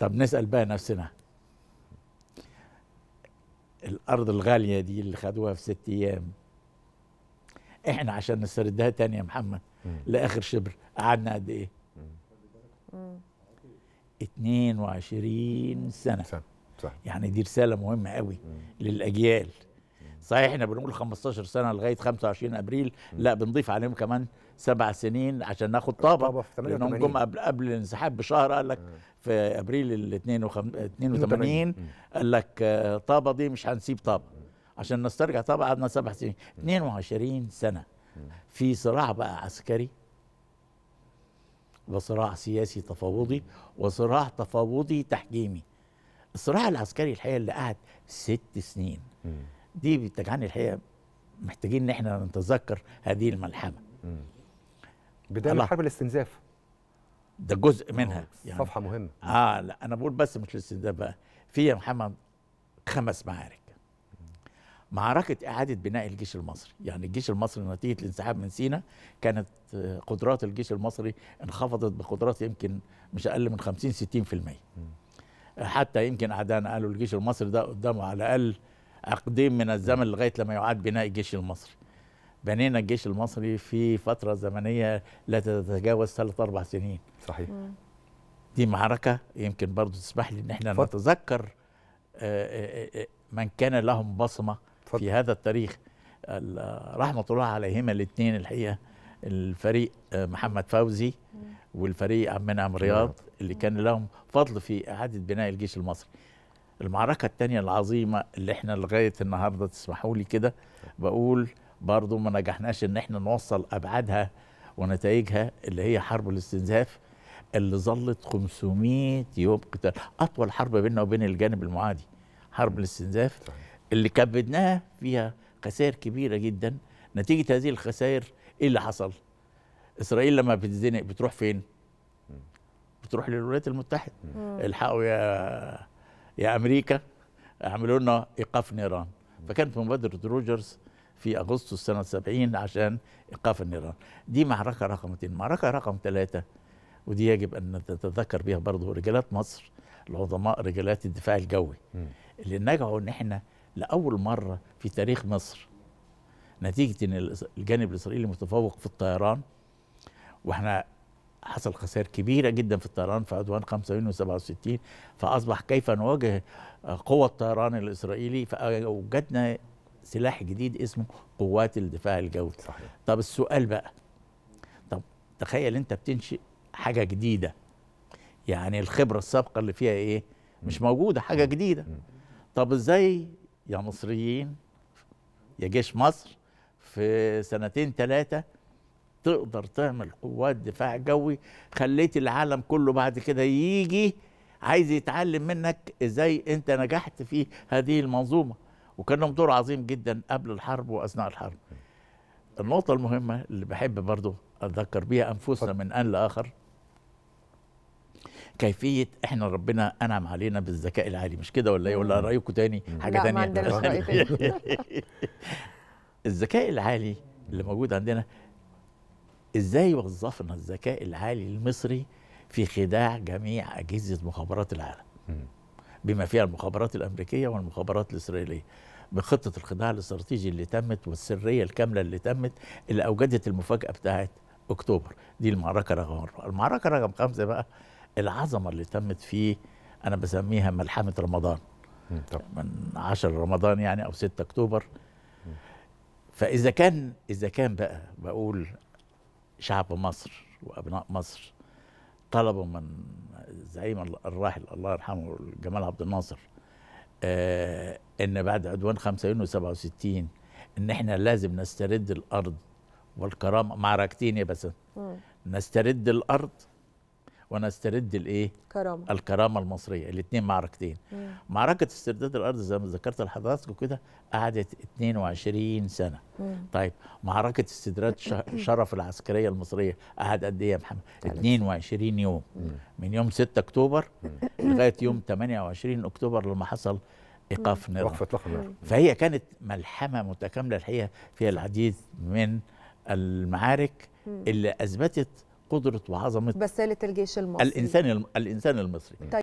طب نسال بقى نفسنا الارض الغاليه دي اللي خدوها في ست ايام احنا عشان نستردها تاني يا محمد مم. لاخر شبر قعدنا قد ايه؟ مم. 22 سنه صح. صح. يعني دي رساله مهمه قوي مم. للاجيال صحيح احنا بنقول 15 سنه لغايه 25 ابريل لا بنضيف عليهم كمان سبع سنين عشان ناخد طابه لانهم جم قبل قبل الانسحاب بشهر قال لك في ابريل ال 82 قال لك آه، طابه دي مش هنسيب طابه عشان نسترجع طابه قعدنا سبع سنين 22 سنه في صراع بقى عسكري وصراع سياسي تفاوضي وصراع تفاوضي تحكيمي الصراع العسكري الحقيقه اللي قعد ست سنين دي بتجعلني الحقيقه محتاجين ان احنا نتذكر هذه الملحمه بدايه الحرب حرب الاستنزاف ده جزء منها آه، يعني صفحه مهمه اه لا انا بقول بس مش الاستنزاف بقى في يا محمد خمس معارك معركة إعادة بناء الجيش المصري يعني الجيش المصري نتيجة الانسحاب من سينا كانت آه، قدرات الجيش المصري انخفضت بقدرات يمكن مش أقل من 50 60% حتى يمكن أعدائنا قالوا الجيش المصري ده قدامه على الأقل عقدين من الزمن لغايه لما يعاد بناء الجيش المصري بنينا الجيش المصري في فتره زمنيه لا تتجاوز ثلاث اربع سنين صحيح دي معركه يمكن برضو تسمح لي ان احنا فضل. نتذكر آه، آه، آه، من كان لهم بصمه فضل. في هذا التاريخ رحمه الله عليهما الاثنين الحقيقه الفريق محمد فوزي والفريق عمنا عم رياض اللي كان لهم فضل في اعاده بناء الجيش المصري المعركة التانية العظيمة اللي احنا لغاية النهاردة تسمحوا لي كده بقول برضو ما نجحناش ان احنا نوصل ابعادها ونتائجها اللي هي حرب الاستنزاف اللي ظلت 500 يوم قتال اطول حرب بيننا وبين الجانب المعادي حرب الاستنزاف اللي كبدناها فيها خسائر كبيره جدا نتيجه هذه الخسائر ايه اللي حصل اسرائيل لما بتزنق بتروح فين بتروح للولايات المتحده الحقوا يا يا امريكا اعملوا لنا ايقاف نيران فكانت مبادره روجرز في اغسطس سنه 70 عشان ايقاف النيران دي معركه رقم اثنين معركه رقم ثلاثه ودي يجب ان نتذكر بها برضه رجالات مصر العظماء رجالات الدفاع الجوي اللي نجحوا ان احنا لاول مره في تاريخ مصر نتيجه ان الجانب الاسرائيلي متفوق في الطيران واحنا حصل خسائر كبيره جدا في الطيران في عدوان 45 و 67 فاصبح كيف نواجه قوى الطيران الاسرائيلي فاوجدنا سلاح جديد اسمه قوات الدفاع الجوي صحيح. طب السؤال بقى طب تخيل انت بتنشئ حاجه جديده يعني الخبره السابقه اللي فيها ايه مش موجوده حاجه جديده طب ازاي يا مصريين يا جيش مصر في سنتين ثلاثه تقدر تعمل قوات دفاع جوي خليت العالم كله بعد كده يجي عايز يتعلم منك ازاي انت نجحت في هذه المنظومه وكان لهم دور عظيم جدا قبل الحرب واثناء الحرب النقطه المهمه اللي بحب برضو اتذكر بيها انفسنا من ان لاخر كيفيه احنا ربنا انعم علينا بالذكاء العالي مش كده ولا ايه ولا رايكم تاني حاجه تانية الذكاء العالي اللي موجود عندنا ازاي وظفنا الذكاء العالي المصري في خداع جميع اجهزه مخابرات العالم بما فيها المخابرات الامريكيه والمخابرات الاسرائيليه بخطه الخداع الاستراتيجي اللي تمت والسريه الكامله اللي تمت اللي اوجدت المفاجاه بتاعت اكتوبر دي المعركه رقم أربعة المعركه رقم خمسة بقى العظمه اللي تمت في انا بسميها ملحمه رمضان من 10 رمضان يعني او 6 اكتوبر فاذا كان اذا كان بقى بقول شعب مصر وابناء مصر طلبوا من الزعيم الراحل الله يرحمه جمال عبد الناصر آه، ان بعد عدوان 5 يونيو 67 ان احنا لازم نسترد الارض والكرامه معركتين يا بس نسترد الارض ونسترد الايه كرامة. الكرامه المصريه الاثنين معركتين مم. معركه استرداد الارض زي ما ذكرت لحضراتكم كده قعدت 22 سنه مم. طيب معركه استرداد شرف العسكريه المصريه قعد قد ايه يا محمد 22 يوم مم. من يوم 6 اكتوبر لغايه يوم 28 اكتوبر لما حصل ايقاف نار وقف اطلاق النار فهي كانت ملحمه متكامله الحقيقه فيها العديد من المعارك اللي اثبتت قدره وعظمه بساله الجيش المصري الانسان الانسان المصري طيب.